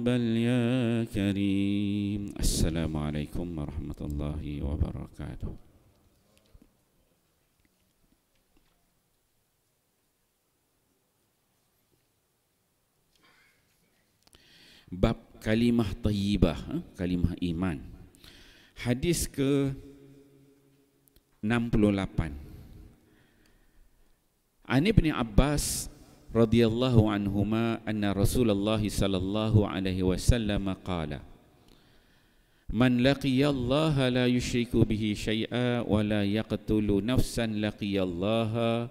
Iqbal ya Karim Assalamualaikum warahmatullahi wabarakatuh Bab kalimah tayyibah ha? Kalimah iman Hadis ke 68 Ani bin Abbas radhiyallahu anhuma anna Rasulullah sallallahu alaihi wasallam qala Man laqiya Allah la yushriku bihi syai'a wa la yaqtulu nafsan laqiya Allah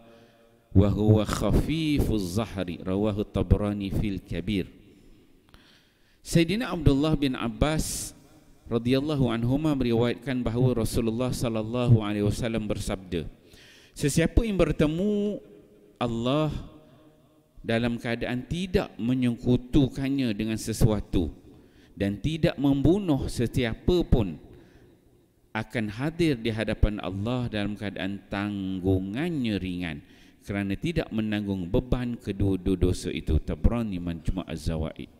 wa huwa khafiful zahri rawahu Tabrani fil Kabir Sayyidina Abdullah bin Abbas radhiyallahu anhuma meriwayatkan bahawa Rasulullah sallallahu alaihi wasallam bersabda Sesiapa yang bertemu Allah dalam keadaan tidak menyekutukannya dengan sesuatu dan tidak membunuh setiapa pun akan hadir di hadapan Allah dalam keadaan tanggungannya ringan kerana tidak menanggung beban kedua-dua dosa itu tabrani man cuma azwaid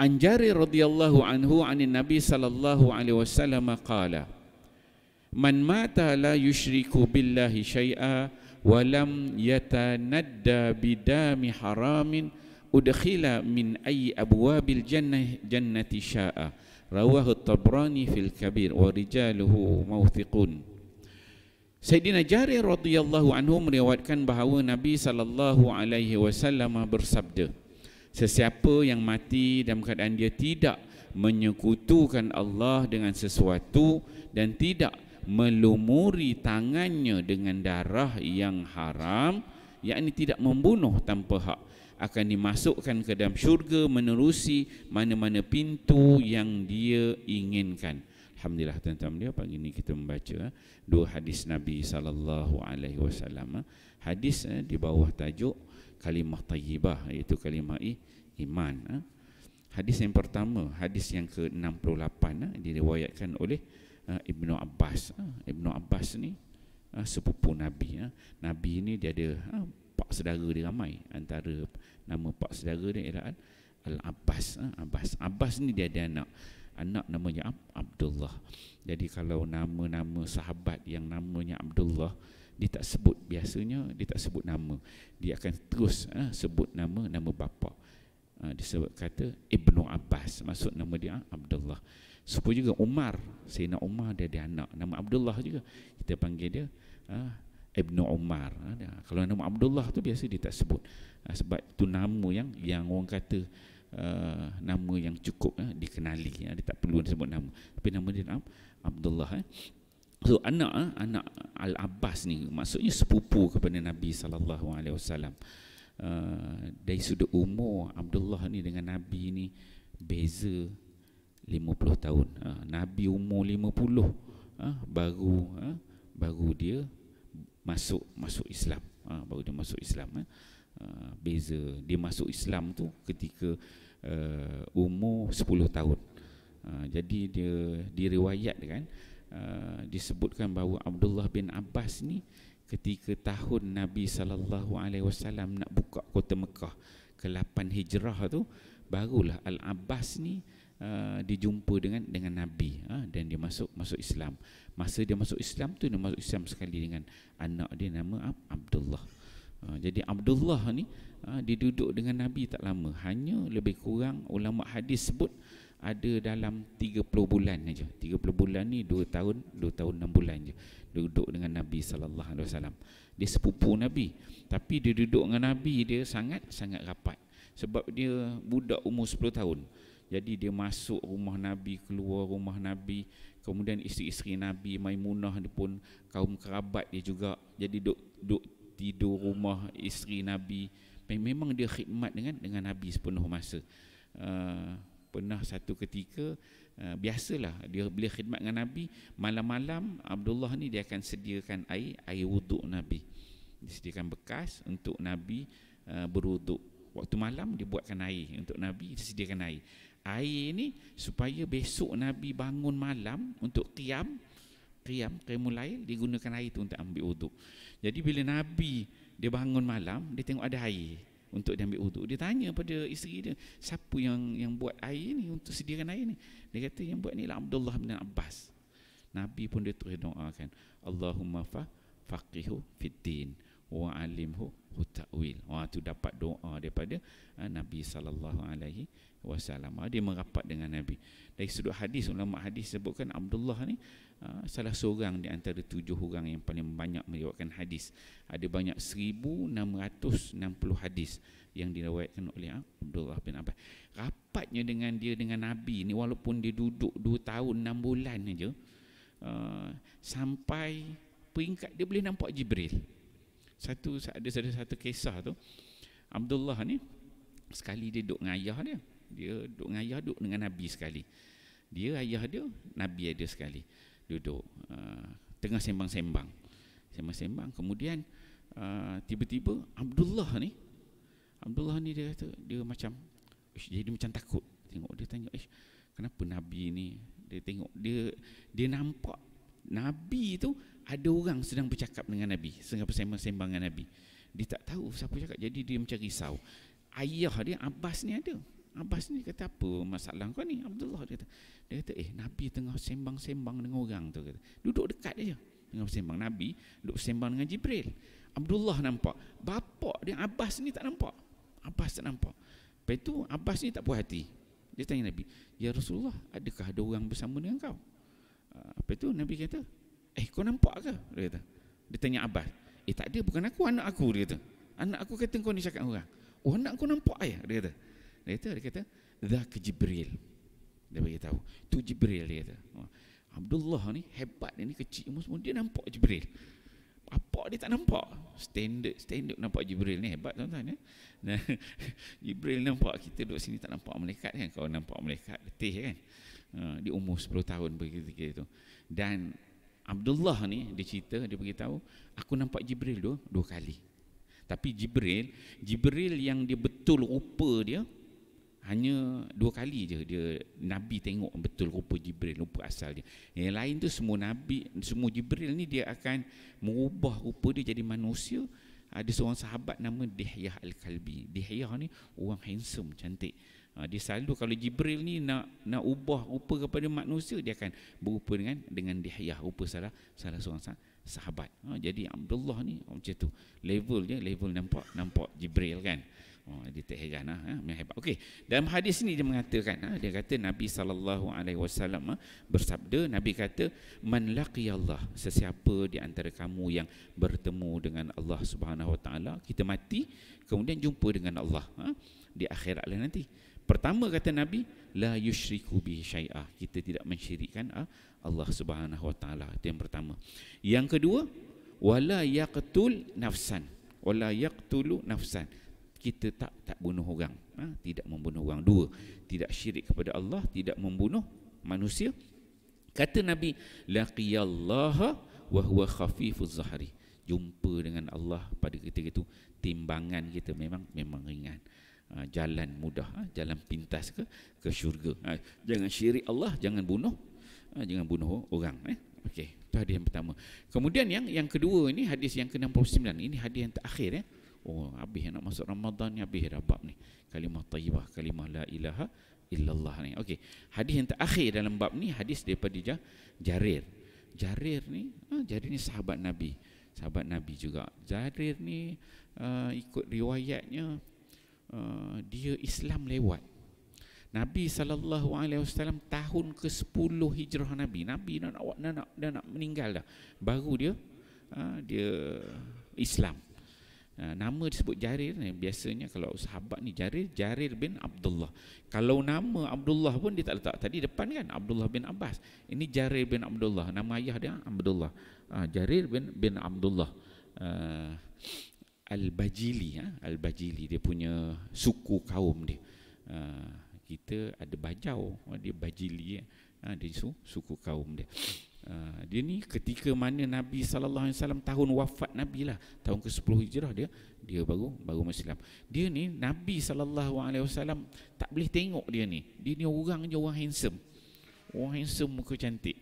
anjari radhiyallahu anhu anin nabi sallallahu alaihi wasallam qala man mata la yushriku billahi syai'a Walam ولم يتندى بدام حرام min من abuabil jannah الجنة syaa. شاء رواه الطبراني في الكبير ورجاله موثقون Sayyidina Jarir radhiyallahu anhu meriwayatkan bahawa Nabi sallallahu alaihi wasallam bersabda Sesiapa yang mati dalam keadaan dia tidak menyekutukan Allah dengan sesuatu dan tidak melumuri tangannya dengan darah yang haram ini tidak membunuh tanpa hak akan dimasukkan ke dalam syurga menerusi mana-mana pintu yang dia inginkan Alhamdulillah tuan-tuan dia pagi ini kita membaca eh, dua hadis Nabi sallallahu alaihi wasallam eh. hadis eh, di bawah tajuk kalimah tayyibah iaitu kalimah iman hadis yang pertama hadis yang ke-68 diriwayatkan oleh Ah, Ibnu Abbas ah, Ibnu Abbas ni ah, sepupu Nabi Nabi ni dia ada pak sedara dia ramai antara nama pak sedara dia ialah Al-Abbas Abbas Abbas ni dia ada anak anak namanya Abdullah jadi kalau nama-nama sahabat yang namanya Abdullah dia tak sebut biasanya dia tak sebut nama dia akan terus sebut nama nama bapa disebut kata Ibnu Abbas maksud nama dia Abdullah Serupa juga Umar Sayyidina Umar dia ada anak Nama Abdullah juga Kita panggil dia uh, Ibnu Umar uh, Kalau nama Abdullah tu biasa dia tak sebut uh, Sebab tu nama yang yang orang kata uh, Nama yang cukup uh, dikenali uh, Dia tak perlu sebut nama Tapi nama dia nama Abdullah eh. So anak uh, anak Al-Abbas ni Maksudnya sepupu kepada Nabi SAW uh, Dari sudut umur Abdullah ni dengan Nabi ni Beza 50 tahun ha, Nabi umur 50 ha, baru ha, baru dia masuk masuk Islam ha, baru dia masuk Islam ha. Ha, beza dia masuk Islam tu ketika uh, umur 10 tahun ha, jadi dia diriwayat kan uh, disebutkan bahawa Abdullah bin Abbas ni ketika tahun Nabi saw nak buka kota Mekah ke 8 Hijrah tu barulah Al Abbas ni Ah, dijumpa dengan dengan nabi ha, dan dia masuk masuk Islam. Masa dia masuk Islam tu dia masuk Islam sekali dengan anak dia nama Abdullah. Ha, jadi Abdullah ni ha, dia duduk dengan nabi tak lama. Hanya lebih kurang ulama hadis sebut ada dalam 30 bulan aja. 30 bulan ni 2 tahun, 2 tahun 6 bulan je duduk dengan Nabi sallallahu alaihi wasallam. Dia sepupu Nabi, tapi dia duduk dengan Nabi dia sangat sangat rapat sebab dia budak umur 10 tahun. Jadi dia masuk rumah Nabi, keluar rumah Nabi. Kemudian isteri-isteri Nabi, Maimunah dia pun kaum kerabat dia juga. Jadi duk, duk tidur rumah isteri Nabi. Memang dia khidmat dengan dengan Nabi sepenuh masa. Uh, pernah satu ketika uh, biasalah dia bila khidmat dengan Nabi malam-malam Abdullah ni dia akan sediakan air air wuduk Nabi sediakan bekas untuk Nabi uh, berwuduk waktu malam dia buatkan air untuk Nabi sediakan air air ni supaya besok Nabi bangun malam untuk qiyam qiyam qiyamul lail digunakan air tu untuk ambil uduk. Jadi bila Nabi dia bangun malam dia tengok ada air untuk dia ambil uduk. Dia tanya pada isteri dia, siapa yang yang buat air ni untuk sediakan air ni? Dia kata yang buat ni lah Abdullah bin Abbas. Nabi pun dia terus doakan, Allahumma fa faqihu fid wa alimhu hutawil. Wah tu dapat doa daripada ha, Nabi sallallahu alaihi wasallam. Ah, dia merapat dengan Nabi. Dari sudut hadis ulama hadis sebutkan Abdullah ni ha, salah seorang di antara tujuh orang yang paling banyak meriwayatkan hadis. Ada banyak 1660 hadis yang diriwayatkan oleh ha, Abdullah bin Abbas. Rapatnya dengan dia dengan Nabi ni walaupun dia duduk 2 tahun 6 bulan aja uh, sampai peringkat dia boleh nampak Jibril satu ada ada satu kisah tu Abdullah ni sekali dia duduk dengan ayah dia dia duduk dengan ayah duduk dengan nabi sekali dia ayah dia nabi ada sekali duduk uh, tengah sembang-sembang sembang-sembang kemudian uh, tiba-tiba Abdullah ni Abdullah ni dia kata dia macam jadi macam takut tengok dia tengok, ish, kenapa nabi ni dia tengok dia dia nampak nabi tu ada orang sedang bercakap dengan Nabi sedang bersembang-sembang dengan Nabi dia tak tahu siapa cakap jadi dia macam risau ayah dia Abbas ni ada Abbas ni kata apa masalah kau ni Abdullah dia kata dia kata eh Nabi tengah sembang-sembang dengan orang tu kata. duduk dekat dia tengah bersembang Nabi duduk bersembang dengan Jibril Abdullah nampak bapak dia Abbas ni tak nampak Abbas tak nampak lepas tu Abbas ni tak puas hati dia tanya Nabi ya Rasulullah adakah ada orang bersama dengan kau ah, lepas tu Nabi kata kau nampak ke? Dia kata. Dia tanya Abbas. Eh tak ada, bukan aku, anak aku. Dia kata. Anak aku kata kau ni cakap orang. Oh anak kau nampak ya? Dia kata. Dia kata, dia kata, Dah ke Jibril. Dia beritahu. Itu Jibril, dia kata. Oh. Abdullah ni hebat, dia ni kecil. Semua dia nampak Jibril. Apa dia tak nampak? Standard, standard nampak Jibril ni hebat tuan-tuan. Ya? Nah, Jibril nampak kita duduk sini tak nampak malaikat kan? kau nampak malaikat, letih kan? Uh, dia umur 10 tahun begitu begitu. Dan Abdullah ni dia cerita dia bagi tahu aku nampak Jibril dua dua kali. Tapi Jibril, Jibril yang dia betul rupa dia hanya dua kali je dia nabi tengok betul rupa Jibril rupa asal dia. Yang lain tu semua nabi semua Jibril ni dia akan mengubah rupa dia jadi manusia. Ada seorang sahabat nama Dihyah Al-Kalbi. Dihyah ni orang handsome cantik. Ha, dia selalu kalau Jibril ni nak nak ubah rupa kepada manusia dia akan berupa dengan dengan Dihyah rupa salah salah seorang sahabat. Ha, jadi Abdullah ni macam tu. Level dia level nampak nampak Jibril kan. Oh, dia tak heran lah, ha? hebat. Okey. Dalam hadis ni dia mengatakan, ha? dia kata Nabi sallallahu alaihi wasallam ha, bersabda, Nabi kata, "Man laqiya Allah, sesiapa di antara kamu yang bertemu dengan Allah Subhanahu wa taala, kita mati kemudian jumpa dengan Allah, ha? di akhiratlah nanti." Pertama kata Nabi la yushriku bi syai'ah. Kita tidak mensyirikkan ah, Allah Subhanahu wa taala. Itu yang pertama. Yang kedua, wala yaqtul nafsan. Wala yaqtulu nafsan. Kita tak tak bunuh orang. Ha? tidak membunuh orang. Dua, tidak syirik kepada Allah, tidak membunuh manusia. Kata Nabi, laqiyallaha wa huwa khafifuz zahri. Jumpa dengan Allah pada ketika itu timbangan kita memang memang ringan. Ah, jalan mudah ah, jalan pintas ke ke syurga ah, jangan syirik Allah jangan bunuh jangan bunuh orang eh okey itu hadis yang pertama kemudian yang yang kedua ini hadis yang ke-69 ini hadis yang terakhir eh oh habis nak masuk Ramadan ni habis dah bab ni kalimah tayyibah kalimah la ilaha illallah ni okey hadis yang terakhir dalam bab ni hadis daripada Jarir Jarir ni Jarir ni sahabat Nabi sahabat Nabi juga Jarir ni uh, ikut riwayatnya Eh, dia Islam lewat. Nabi saw tahun ke-10 Hijrah Nabi, Nabi dah nak dah nak dah nak meninggal dah. Baru dia uh, dia Islam. Uh, nama disebut Jarir ni biasanya kalau sahabat ni Jarir Jarir bin Abdullah. Kalau nama Abdullah pun dia tak letak tadi depan kan Abdullah bin Abbas. Ini Jarir bin Abdullah. Nama ayah dia Abdullah. Uh, Jarir bin bin Abdullah. Uh, Al-Bajili ha? Al-Bajili dia punya suku kaum dia ha, kita ada Bajau ha, dia Bajili ya? ha, dia su, suku kaum dia ha, dia ni ketika mana Nabi sallallahu alaihi wasallam tahun wafat Nabi lah tahun ke-10 Hijrah dia dia baru baru Islam dia ni Nabi sallallahu alaihi wasallam tak boleh tengok dia ni dia ni orang je orang handsome orang handsome muka cantik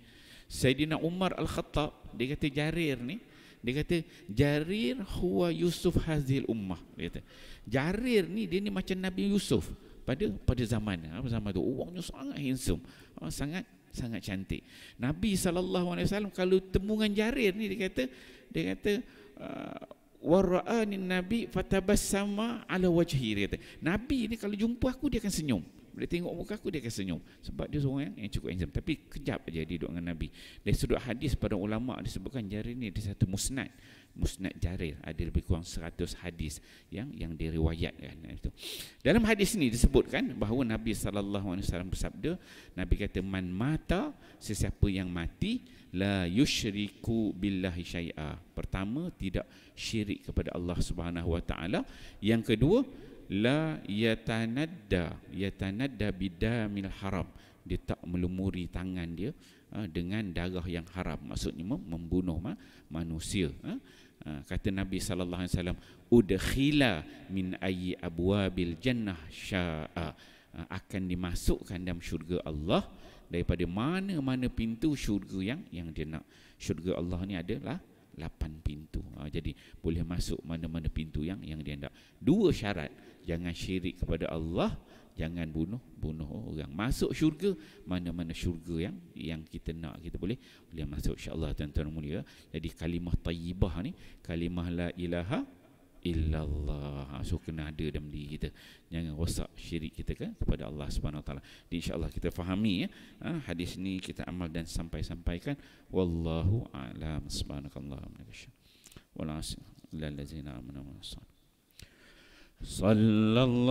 Sayyidina Umar Al-Khattab dia kata Jarir ni dia kata Jarir huwa Yusuf hazil ummah dia kata Jarir ni dia ni macam Nabi Yusuf pada pada zaman apa zaman tu orangnya sangat handsome ah, sangat sangat cantik Nabi SAW kalau temu Jarir ni dia kata dia kata ah, warra'ani nabi sama ala wajhi dia kata Nabi ni kalau jumpa aku dia akan senyum bila tengok muka aku dia akan senyum Sebab dia seorang yang, yang cukup handsome Tapi kejap aja dia duduk dengan Nabi Dari sudut hadis pada ulama' disebutkan Jarir ni ada satu musnad Musnad Jarir Ada lebih kurang 100 hadis Yang yang diriwayatkan itu. Dalam hadis ini disebutkan Bahawa Nabi SAW bersabda Nabi kata Man mata sesiapa yang mati La yushriku billahi syai'ah Pertama tidak syirik kepada Allah SWT Yang kedua la yatanadda yatanadda bidamil haram dia tak melumuri tangan dia ha, dengan darah yang haram maksudnya membunuh manusia ha. Ha, kata Nabi sallallahu alaihi wasallam udkhila min ayyi abwabil jannah syaa akan dimasukkan dalam syurga Allah daripada mana-mana pintu syurga yang yang dia nak syurga Allah ni adalah lapan pintu Ha, jadi boleh masuk mana-mana pintu yang yang dia nak. Dua syarat, jangan syirik kepada Allah, jangan bunuh bunuh orang. Masuk syurga mana-mana syurga yang yang kita nak kita boleh boleh masuk insya-Allah tuan-tuan mulia. Jadi kalimah tayyibah ni, kalimah la ilaha illallah. Ah, so kena ada dalam diri kita. Jangan rosak syirik kita kan kepada Allah Subhanahu taala. Jadi insya-Allah kita fahami ya. Ha, hadis ni kita amal dan sampai-sampaikan wallahu a'lam. Subhanakallahumma wa والعصر إلا الذين آمنوا وعملوا الصالحات صلى الله